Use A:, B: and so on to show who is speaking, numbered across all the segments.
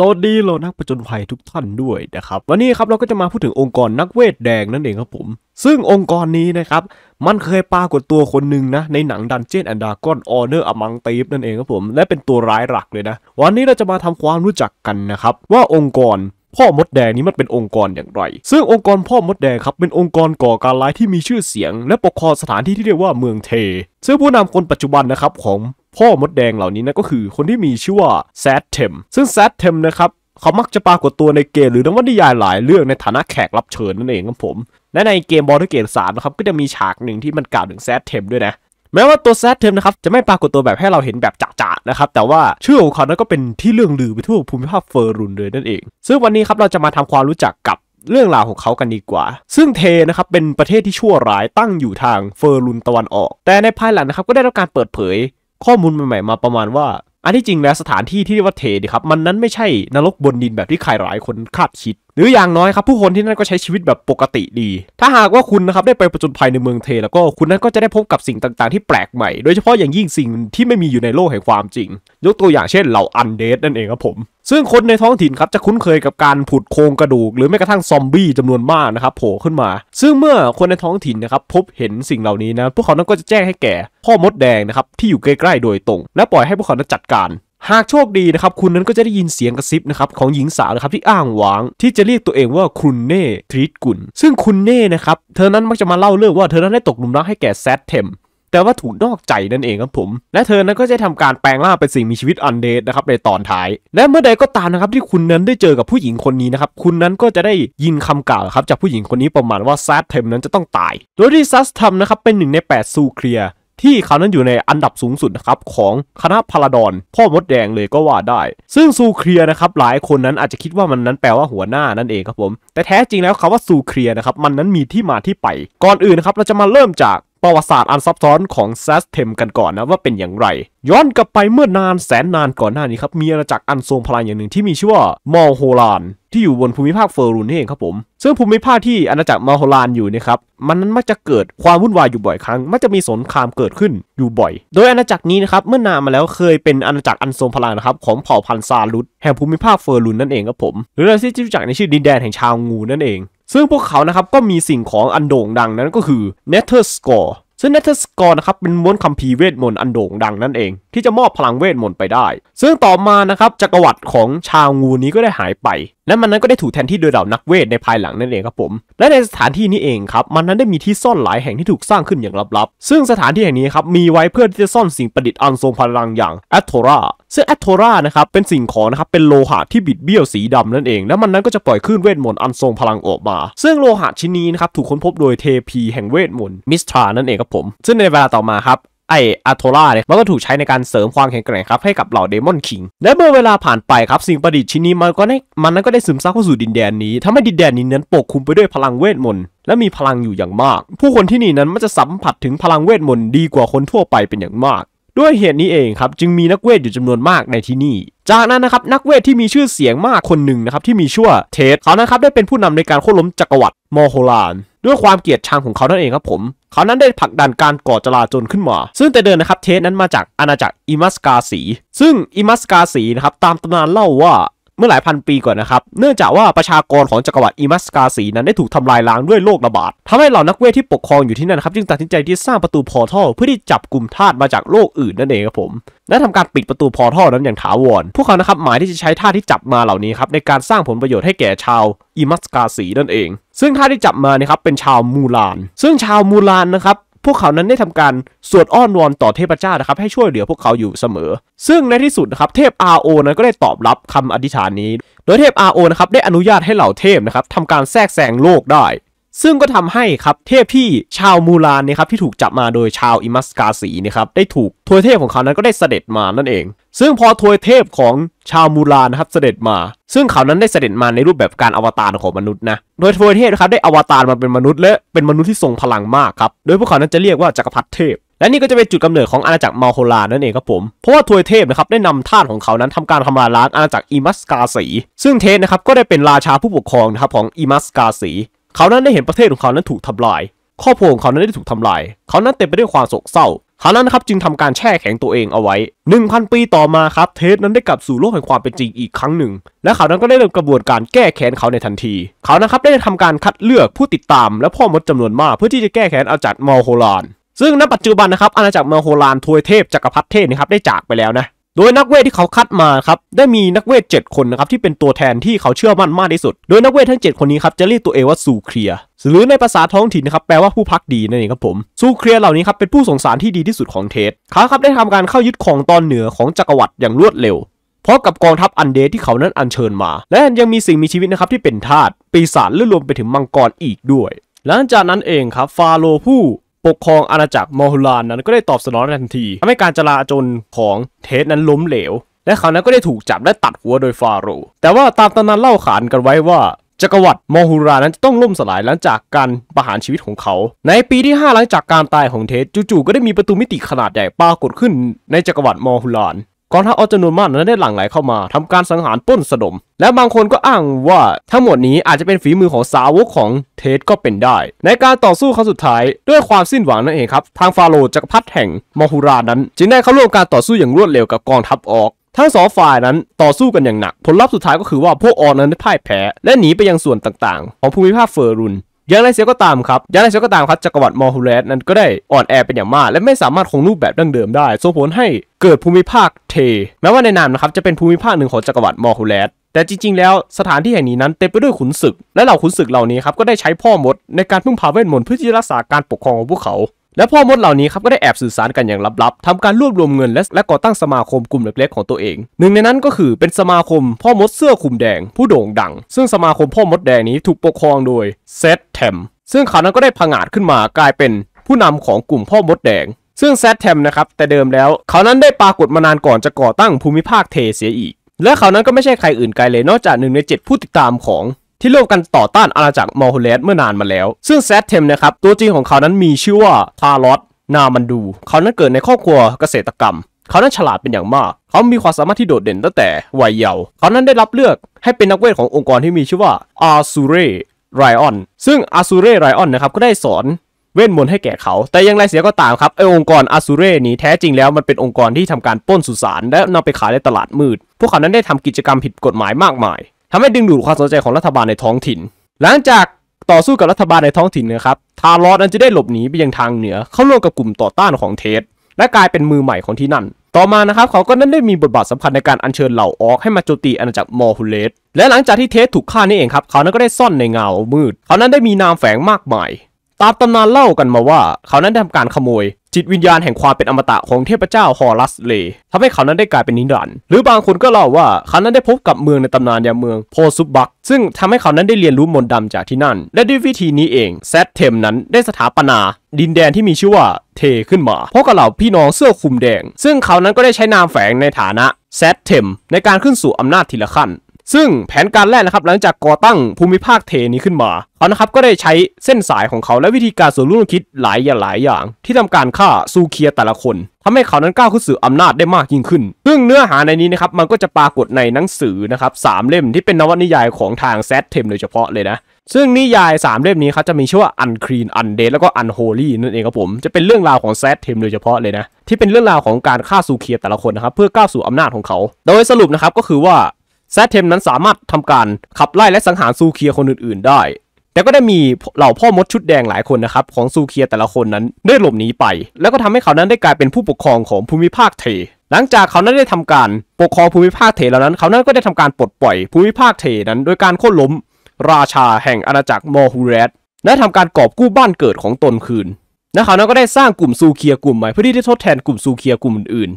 A: สวัสดีโลนักประจนภัยทุกท่านด้วยนะครับวันนี้ครับเราก็จะมาพูดถึงองค์กรนักเวทแดงนั่นเองครับผมซึ่งองค์กรนี้นะครับมันเคยปรากฏตัวคนหนึ่งนะ ในหนังดันเจียนแอนดากอนออเนอร์อมังตีฟนั่นเองครับผม และเป็นตัวร้ายหลักเลยนะวันนี้เราจะมาทำความรู้จักกันนะครับว่าองค์กรพ่อมดแดงนี้มันเป็นองค์กรอย่างไร ซึ่งองค์กรพ่อมดแดงครับเป็นองค์กรก่อการร้ายที่มีชื่อเสียงและปกครองสถานที่ที่เรียกว่าเมืองเทซึ่งผู้นำคนปัจจุบันนะครับของพ่อมดแดงเหล่านี้นะก็คือคนที่มีชื่อว่าแซดเทมซึ่งแซดเทมนะครับเขามักจะปรากฏตัวในเกมหรือนวนิยายหลายเรื่องในฐานะแขกรับเชิญนั่นเองครับผม และในเกมบอลเกตสามนะครับก็จะมีฉากหนึ่งที่มันกล่าวถึงแซดเทมด้วยนะ แม้ว่าตัวแซดเทมนะครับจะไม่ปรากฏตัวแบบให้เราเห็นแบบจ่าๆนะครับ แต่ว่าชื่อของเขานั้นก็เป็นที่เรื่องลือไปทั่วภูมิภาคเฟอร์รุนเลยนั่นเองซึ่งวันนี้ครับเราจะมาทำความรู้จักกับเรื่องราวของเขากันดีกว่า ซึ่งเทนะครับเป็นประเทศที่ชั่วร้ายตั้งอยู่ทางเฟอร์ลุนตะวันออกแต่ในภายหลังนะครับก็ได้รับการเปิดเผยข้อมูลใหม่ๆมาประมาณว่า อันที่จริงแล้วสถานที่ที่เรียกว่าเทนะครับ มันนั้นไม่ใช่นรกบนดินแบบที่ใครหลายคนคาดคิดหรืออย่างน้อยครับ ผู้คนที่นั่นก็ใช้ชีวิตแบบปกติดี ถ้าหากว่าคุณนะครับ ได้ไปประจนภัยในเมืองเท แล้วก็คุณนั้นก็จะได้พบกับสิ่งต่างๆที่แปลกใหม่ โดยเฉพาะอย่างยิ่งสิ่งที่ไม่มีอยู่ในโลกแห่งความจริง ยกตัวอย่างเช่นเหล่าอันเดดนั่นเองครับผม ซึ่งคนในท้องถิ่นครับ จะคุ้นเคยกับการผุดโครงกระดูกหรือแม้กระทั่งซอมบี้จำนวนมากนะครับโผล่ขึ้นมา ซึ่งเมื่อคนในท้องถิ่นนะครับพบเห็นสิ่งเหล่านี้นะ พวกเขานั้นก็จะแจ้งให้แก่ พ่อมดแดงนะครับที่อยู่ใกล้ๆโดยตรง และปล่อยให้พวกเขานั้นจัดการหากโชคดีนะครับ คุณนั้นก็จะได้ยินเสียงกระซิบนะครับของหญิงสาวนะครับที่อ้างหวาง ที่จะเรียกตัวเองว่าคุณเน่ ทรีตกุลซึ่งคุณเน่นะครับ เธอนั้นมักจะมาเล่าเรื่องว่าเธอนั้นได้ตกหลุมรักให้แก่แซดเทมแต่ว่าถูกนอกใจนั่นเองครับผม และเธอนั้นก็จะทำการแปลงร่างเป็นสิ่งมีชีวิตอันเดดนะครับในตอนท้าย และเมื่อใดก็ตามนะครับที่คุณนั้นได้เจอกับผู้หญิงคนนี้นะครับคุณนั้นก็จะได้ยินคำกล่าวครับจากผู้หญิงคนนี้ประมาณว่าซัดเทมนั้นจะต้องตาย โดยที่ซัสทำนะครับเป็นหนึ่งใน8ซูเคลียที่เขานั้นอยู่ในอันดับสูงสุดนะครับของคณะพาราดอนพ่อมดแดงเลยก็ว่าได้ ซึ่งซูเครียนะครับหลายคนนั้นอาจจะคิดว่ามันนั้นแปลว่าหัวหน้านั่นเองครับผม แต่แท้จริงแล้วคาว่าซูเครียนะครับมันนั้นมีที่มาที่ไป ก่อนอื่นนะครับเราจะมาเริ่มจากประวัติศาสตร์อันซับซ้อนของแซสเทมกันก่อนนะว่าเป็นอย่างไร ย้อนกลับไปเมื่อนานแสนนานก่อนหน้านี้ครับมีอาณาจักรอันทรงพลังอย่างหนึ่งที่มีชื่อว่ามอลโฮลานที่อยู่บนภูมิภาคเฟอร์รูนนี่เองครับผมซึ่งภูมิภาคที่อาณาจักรมาโฮลานอยู่นะครับมันนั้นมักจะเกิดความวุ่นวายอยู่บ่อยครั้ง มักจะมีสงครามเกิดขึ้นอยู่บ่อย โดยอาณาจักรนี้นะครับเมื่อนานมาแล้วเคยเป็นอาณาจักรอันทรงพลังนะครับของเผ่าพันธุ์ซาลุตแห่งภูมิภาคเฟอร์รูนนั่นเองครับผม หรือเราที่รู้จักในชื่อดินแดนแห่งชาวงูนั่นเองซึ่งพวกเขานะครับ ก็มีสิ่งของอันโด่งดังนั้นก็คือ n e t t e r Score ซึ่งเนเธอร์สกอร์นะครับเป็นม้วนคัมภีร์เวทมนต์อันโด่งดังนั่นเองที่จะมอบพลังเวทมนต์ไปได้ ซึ่งต่อมานะครับจักรวรรดิของชาวงูนี้ก็ได้หายไปและมันนั้นก็ได้ถูกแทนที่โดยเหล่านักเวทในภายหลังนั่นเองครับผม และในสถานที่นี้เองครับมันนั้นได้มีที่ซ่อนหลายแห่งที่ถูกสร้างขึ้นอย่างลับๆซึ่งสถานที่แห่งนี้ครับมีไว้เพื่อที่จะซ่อนสิ่งประดิษฐ์อันทรงพลังอย่างแอตโทราซึ่งแอตโทรานะครับเป็นสิ่งของนะครับเป็นโลหะที่บิดเบี้ยวสีดำนั่นเอง และมันนั้นก็จะปล่อยคลื่นเวทมนต์อันทรงพลังออกมาซึ่งโลหะชิ้นนี้นะครับถูกค้นพบโดยเทพีแห่งเวทมนต์มิสทรานั่นเองครับับผมซึ่งในเวลาต่อมาครับไออาโทล่าเนี่ยมันก็ถูกใช้ในการเสริมความแข็งแกร่งครับให้กับเหล่าเดมอนคิงและเมื่อเวลาผ่านไปครับสิ่งประดิษฐ์ชิ้นนี้มันก็ได้มันนั้นก็ได้ซึมซับเข้าสู่ดินแดนนี้ทำให้ดินแดนนี้นั้นปกคลุมไปด้วยพลังเวทมนต์และมีพลังอยู่อย่างมาก ผู้คนที่นี่นั้นมันจะสัมผัสถึงพลังเวทมนต์ดีกว่าคนทั่วไปเป็นอย่างมาก ด้วยเหตุนี้เองครับจึงมีนักเวทอยู่จำนวนมากในที่นี่ จากนั้นนะครับนักเวทที่มีชื่อเสียงมากคนหนึ่งนะครับที่มีชื่อวเทสเขานะครับได้เป็นผู้นำในการโค่นล้มจักรวรรดิมอโฮลาน ด้วยความเกลียดชังของเขานั่นเองครับผมเขานั้นได้ผลักดันการก่อจลาจลขึ้นมา ซึ่งแต่เดิมนนะครับเทสนั้นมาจากอาณาจักรอิมัสกาสี ซึ่งอิมัสกาสีนะครับ ตามตำนานเล่าว่าเมื่อหลายพันปีก่อนนะครับเนื่องจากว่าประชากรของจักรวรรดิอิมัสกาสีนั้นได้ถูกทำลายล้างด้วยโรคระบาดทำให้เหล่านักเวทที่ปกครองอยู่ที่นั่นครับ จึงตัดสินใจที่สร้างประตูพอทัลเพื่อที่จับกลุ่มทาสมาจากโลกอื่นนั่นเองครับผม และทำการปิดประตูพอทัลนั้นอย่างถาวรพวกเขานะครับหมายที่จะใช้ทาสที่จับมาเหล่านี้ครับในการสร้างผลประโยชน์ให้แก่ชาวอิมัสกาสีนั่นเอง ซึ่งทาสที่จับมาเนี่ยครับเป็นชาวมูลาน ซึ่งชาวมูลานนะครับพวกเขานั้นได้ทำการสวดอ้อนวอนต่อเทพเจ้านะครับให้ช่วยเหลือพวกเขาอยู่เสมอ ซึ่งในที่สุดนะครับเทพโอนั้นก็ได้ตอบรับคำอธิษฐานนี้โดยเทพอาโอนะครับได้อนุญาตให้เหล่าเทพนะครับทำการแทรกแซงโลกได้ ซึ่งก็ทำให้ครับเทพที่ชาวมูลานนะครับที่ถูกจับมาโดยชาวอิมัสกาสีนะครับได้ถูกทวยเทพของเขานั้นก็ได้เสด็จมานั่นเอง ซึ่งพอทวยเทพของชาวมูลานะครับเสด็จมา ซึ่งเขานั้นได้เสด็จมาในรูปแบบการอวตารของมนุษย์นะ โดยทวยเทพครับได้อวตารมาเป็นมนุษย์และเป็นมนุษย์ที่ทรงพลังมากครับ โดยพวกเขานั้นจะเรียกว่า จักรพรรดิเทพ และนี่ก็จะเป็นจุดกำเนิดของอาณาจักรมาโฮลานั่นเองครับผม เพราะว่าทวยเทพนะครับได้นำท่านของเขานั้นทำการทำลายล้างอาณาจักรอิมัสกาสี ซึ่งเทสนะครับก็ได้เป็นราชาผู้ปกครองนะครับของอิมัสกาสี เขานั้นได้เห็นประเทศของเขานั้นถูกทำลายครอบครัวของเขานั้นได้ถูกทำลาย เขานั้นเต็มไปด้วยความโศกเศร้าฮานั้นครับจึงทำการแช่แข็งตัวเองเอาไว้ 1,000 ปีต่อมาครับเทสนั้นได้กลับสู่โลกแห่งความเป็นจริงอีกครั้งหนึ่ง และเขานั้นก็ได้เริ่มกระบวนการแก้แค้นเขาในทันที เขานนครับได้ทำการคัดเลือกผู้ติดตามและพ่อมดจำนวนมากเพื่อที่จะแก้แค้นอาจัรม์โฮลาน ซึ่งณปัจจุบันนะครับอาณาจักรม์โฮลานทวยเทพจักรพรรดิเทพนะครับได้จากไปแล้วนะโดยนักเวทที่เขาคัดมาครับได้มีนักเวท 7คนนะครับที่เป็นตัวแทนที่เขาเชื่อมั่นมากที่สุด โดยนักเวททั้ง 7 คนนี้ครับจะเรียกตัวเองว่าซูเครียหรือในภาษาท้องถิ่นนะครับแปลว่าผู้พักดีนั่นเองครับผมซูเครียเหล่านี้ครับเป็นผู้สงสารที่ดีที่สุดของเทสเขาครับได้ทำการเข้ายึดของตอนเหนือของจักรวรรดิอย่างรวดเร็วพร้อมกับกองทัพอันเด ที่เขานั้นอัญเชิญมา และยังมีสิ่งมีชีวิตนะครับที่เป็นธาตุปีศาจและรวมไปถึงมังกรอีกด้วย หลังจากนั้นเองครับฟาโรผู้ปกครองอาณาจักรมอฮุลานนั้นก็ได้ตอบสนองทันทีทำให้การจลาจลของเทสนั้นล้มเหลว และเขานั้นก็ได้ถูกจับและตัดหัวโดยฟาโรห์แต่ว่าตามตำนานเล่าขานกันไว้ว่า จักรวรรดิมอฮูรานั้นจะต้องล่มสลายหลังจากการประหารชีวิตของเขา ในปีที่ 5 หลังจากการตายของเทสจู่ๆก็ได้มีประตูมิติขนาดใหญ่ปรากฏขึ้น ในจักรวรรดิมอฮูรานกองทัพออจนุนมากนั้นได้หลั่งไหลเข้ามา ทำการสังหารป้นสดม และบางคนก็อ้างว่าทั้งหมดนี้อาจจะเป็นฝีมือของสาวกของเทสก็เป็นได้ ในการต่อสู้ครั้งสุดท้ายด้วยความสิ้นหวังนั่นเองครับ ทางฟาโรห์จักรพรรดิแห่งมหุรานั้น จึงได้เข้าร่วมการต่อสู้อย่างรวดเร็วกับกองทัพออก ทั้งสองฝ่ายนั้นต่อสู้กันอย่างหนักผลลัพธ์สุดท้ายก็คือว่าพวกออกนั้นได้พ่ายแพ้และหนีไปยังส่วนต่างๆของภูมิภาคเฟอร์รุนอย่างไรเสียก็ตามครับอย่างไรเสียก็ตามครับจักรวรรดิมอร์ฮูเลสนั้นก็ได้อ่อนแอเป็นอย่างมากและไม่สามารถคงรูปแบบดั้งเดิมได้ส่งผลให้เกิดภูมิภาคเท แม้ว่าในนามนะครับจะเป็นภูมิภาคหนึ่งของจักรวรรดิมอร์ฮูเลสแต่จริงๆ แล้วสถานที่แห่งนี้นั้นเต็มไปด้วยขุนศึกและเหล่าขุนศึกเหล่านี้ครับก็ได้ใช้พ่อมด ในการพึ่งพาเวทมนต์เพื่อที่รักษาการปกครองของพวกเขาและพ่อมดเหล่านี้ครับก็ได้แอบสื่อสารกันอย่างลับๆทำการรวบรวมเงินและและก่อตั้งสมาคมกลุ่มเล็กๆของตัวเอง หนึ่งในนั้นก็คือเป็นสมาคมพ่อมดเสื้อ คุมแดงผู้โด่งดัง ซึ่งสมาคมพ่อมดแดงนี้ถูกปกครองโดยเซตแทมซึ่งเขานั้นก็ได้ผงาดขึ้นมากลายเป็นผู้นำของกลุ่มพ่อมดแดง ซึ่งแซตแทมนะครับแต่เดิมแล้วเขานั้นได้ปรากฏมานานก่อนจะก่อตั้งภูมิภาคเทเสียอีก และเขานั้นก็ไม่ใช่ใครอื่นไกลเลยนอกจากหนึ่งในเจ็ดผู้ติดตามของที่ร่วมกันต่อต้านอาณาจักรมอร์โฮเลสเมื่อนานมาแล้ว ซึ่งแซดเทมนะครับตัวจริงของเขานั้นมีชื่อว่าทารอสนามันดู เขานั้นเกิดในครอบครัวเกษตรกรรม เขานั้นฉลาดเป็นอย่างมาก เขามีความสามารถที่โดดเด่นตั้งแต่วัยเยาว์ เขานั้นได้รับเลือกให้เป็นนักเวทขององค์กรที่มีชื่อว่าอาซูเรไรออน ซึ่งอาซูเรไรออนนะครับก็ได้สอนเวทมนต์ให้แก่เขา แต่อย่างไรเสียก็ตามครับไอองค์กรอาซูเร่นี้แท้จริงแล้ว มันเป็นองค์กรที่ทำการป้นสุสานและนำไปขายในตลาดมืด พวกเขานั้นได้ทำกิจกรรมผิดกฎหมายมากมายทำให้ดึงดูดความสนใจของรัฐบาลในท้องถิ่น หลังจากต่อสู้กับรัฐบาลในท้องถิ่นนะครับ ทารอดนั้นจะได้หลบหนีไปยังทางเหนือ เข้าร่วมกับกลุ่มต่อต้านของเทส และกลายเป็นมือใหม่ของที่นั่น ต่อมานะครับเขาก็นั้นได้มีบทบาทสำคัญในการอัญเชิญเหล่าออกให้มาโจมตีอาณาจักรมอร์ฮุเลส และหลังจากที่เทสถูกฆ่านี่เองครับ เขานั้นก็ได้ซ่อนในเงามืด เขานั้นได้มีนามแฝงมากมาย ตามตำนานเล่ากันมาว่าเขานั้นทำการขโมยิตวิญญาณแห่งความเป็นอมตะของเทพเจ้าฮอรัสเลทำให้เขานั้นได้กลายเป็นนิรันดร์หรือบางคนก็เล่าว่าเขานั้นได้พบกับเมืองในตำนานยาเมืองโพซุบักซึ่งทำให้เขานั้นได้เรียนรู้มนต์ดำจากที่นั่น และด้วยวิธีนี้เองแซดเทมนั้นได้สถาปนาดินแดนที่มีชื่อว่าเทขึ้นมาพบกับเหล่าพี่น้องเสื้อคลุมแดง ซึ่งเขานั้นก็ได้ใช้นามแฝงในฐานะแซดเทมในการขึ้นสู่อำนาจทีละขั้นซึ่งแผนการแรกนะครับหลังจากก่อตั้งภูมิภาคเทนี้ขึ้นมา เขานะครับก็ได้ใช้เส้นสายของเขาและวิธีการส่วนร่นคิดหลายอย่างหลายอย่าง ที่ทำการฆ่าซูเคียแต่ละคน ทำให้เขานั้นก้าวขึ้นสู่อำนาจได้มากยิ่งขึ้น ซึ่งเนื้อหาในนี้นะครับมันก็จะปรากฏในหนังสือนะครับสามเล่มที่เป็นนวนิยายของทางแซดเทมโดยเฉพาะเลยนะ ซึ่งนิยาย 3 เล่มนี้ครับจะมีชื่อว่า Unclean Undead แล้วก็ Unholy นั่นเองครับผม จะเป็นเรื่องราวของแซดเทมโดยเฉพาะเลยนะที่เป็นเรื่องราวของการฆ่าซูเคียแต่ละคนนะครับเพื่อก้าวสู่อำนาจของเขาโดยสรุปนะครับก็คือว่าแซทเทมนั้นสามารถทำการขับไล่และสังหารซูเคียคนอื่น ๆได้ แต่ก็ได้มีเหล่าพ่อมดชุดแดงหลายคนนะครับของซูเคียแต่ละคนนั้นได้หลบหนีไป แล้วก็ทำให้เขานั้นได้กลายเป็นผู้ปกครองของภูมิภาคเทหลังจากเขานั้นได้ทำการปกครองภูมิภาคเทแล้วนั้น เขานั้นก็ได้ทำการปลดปล่อยภูมิภาคเทนั้น โดยการโค่นล้มราชาแห่งอาณาจักรมอฮูเรตและทำการกอบกู้บ้านเกิดของตนคืนและเขานั้นก็ได้สร้างกลุ่มซูเคียกลุ่มใหม่เพื่อที่จะทดแทนกลุ่มซูเคียกลุ่มอื่น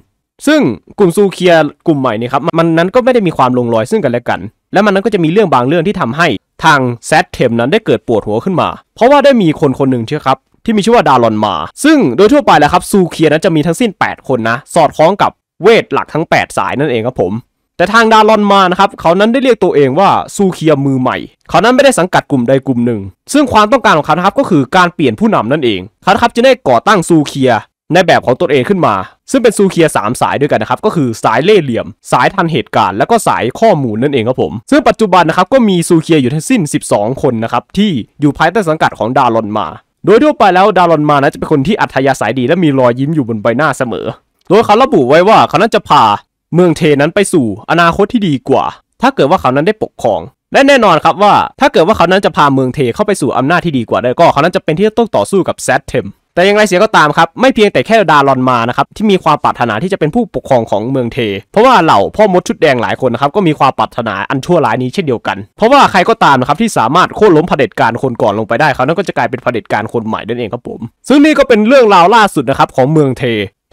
A: ซึ่งกลุ่มซูเคียกลุ่มใหม่นี่ครับมันนั้นก็ไม่ได้มีความลงรอยซึ่งกันและกัน และมันนั้นก็จะมีเรื่องบางเรื่องที่ทำให้ทางแซดเทมนั้นได้เกิดปวดหัวขึ้นมาเพราะว่าได้มีคนคนหนึ่งใช่ครับที่มีชื่อว่าดารอนมา ซึ่งโดยทั่วไปแล้วครับซูเคียนั้นจะมีทั้งสิ้น 8 คนนะ สอดคล้องกับเวทหลักทั้ง 8 สายนั่นเองครับผม แต่ทางดารอนมานะครับเขานั้นได้เรียกตัวเองว่าซูเคียมือใหม่ เขานั้นไม่ได้สังกัดกลุ่มใดกลุ่มหนึ่ง ซึ่งความต้องการของเขาครับก็คือการเปลี่ยนผู้นำนั่นเองเขาครับจะได้ก่อตั้งซูเคียในแบบของตนเองขึ้นมา ซึ่งเป็นซูเคียสามสายด้วยกันนะครับก็คือสายเล่เหลี่ยม สายทันเหตุการณ์และก็สายข้อมูลนั่นเองครับผม ซึ่งปัจจุบันนะครับก็มีซูเคียอยู่ทั้งสิ้น 12 คนนะครับที่อยู่ภายใต้สังกัดของดารอนมา โดยทั่วไปแล้วดารอนมานะจะเป็นคนที่อัธยาศัยดีและมีรอยยิ้มอยู่บนใบหน้าเสมอ โดยเขาระบุไว้ว่าเขานั้นจะพา เมืองเทนั้นไปสู่อนาคตที่ดีกว่า ถ้าเกิดว่าเขานั้นได้ปกครอง และแน่นอนครับว่า ถ้าเกิดว่าเขานั้นจะพาเมืองเทเข้าไปสู่อำนาจที่ดีกว่า ได้ก็เขานั้นจะเป็นที่ต้องต่อสู้กับแซดเทมแต่อย่างไรเสียก็ตามครับไม่เพียงแต่แค่ดารอนมานะครับที่มีความปรารถนาที่จะเป็นผู้ปกครองของเมืองเท เพราะว่าเหล่าพ่อมดชุดแดงหลายคนนะครับก็มีความปรารถนาอันชั่วร้ายนี้เช่นเดียวกัน เพราะว่าใครก็ตามนะครับที่สามารถโค่นล้มเผด็จการคนก่อนลงไปได้เขานั้นก็จะกลายเป็นเผด็จการคนใหม่นั่นเองครับผมซึ่งนี่ก็เป็นเรื่องราวล่าสุดนะครับของเมืองเท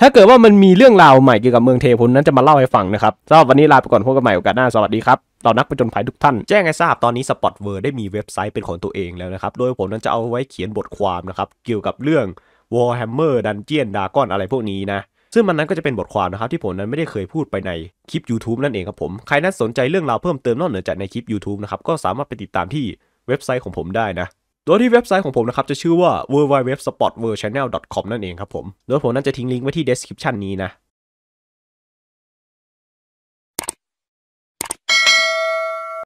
A: ถ้าเกิดว่ามันมีเรื่องราวใหม่เกี่ยวกับเมืองเทผมนั้นจะมาเล่าให้ฟังนะครับสำหรับวันนี้ลาไปก่อนพบกันใหม่โอกาสหน้าสวัสดีครับต่อนักประจนภัยทุกท่านแจ้งให้ทราบตอนนี้อตเวิร์ได้มีเว็บไซต์เป็นของตัวเองแล้วนะครับโดยผมนั้นจะเอาไว้เขียนบทความนะครับเกี่ยวกับเรื่อง w a r แฮมเมอร์ดันเจียนดากอะไรพวกนี้นะซึ่งมันนั้นก็จะเป็นบทความนะครับ ที่ผมนั้นไม่ได้เคยพูดไปในคลิป YouTube นั่นเองครับผม ใครนั้นสนใจเรื่องราวเพิ่มเติมนอกเหนือจากในคลิป YouTube นะครับ ก็สามารถไปติดตามที่เว็บไซต์ของผมได้นะโดยที่เว็บไซต์ของผมนะครับจะชื่อว่า w w w s p o r t w o r l d c h a n n e l c o m นั่นเองครับผมโดยผมนั้นจะทิ้งลิงก์ไว้ที่ description นี้นะ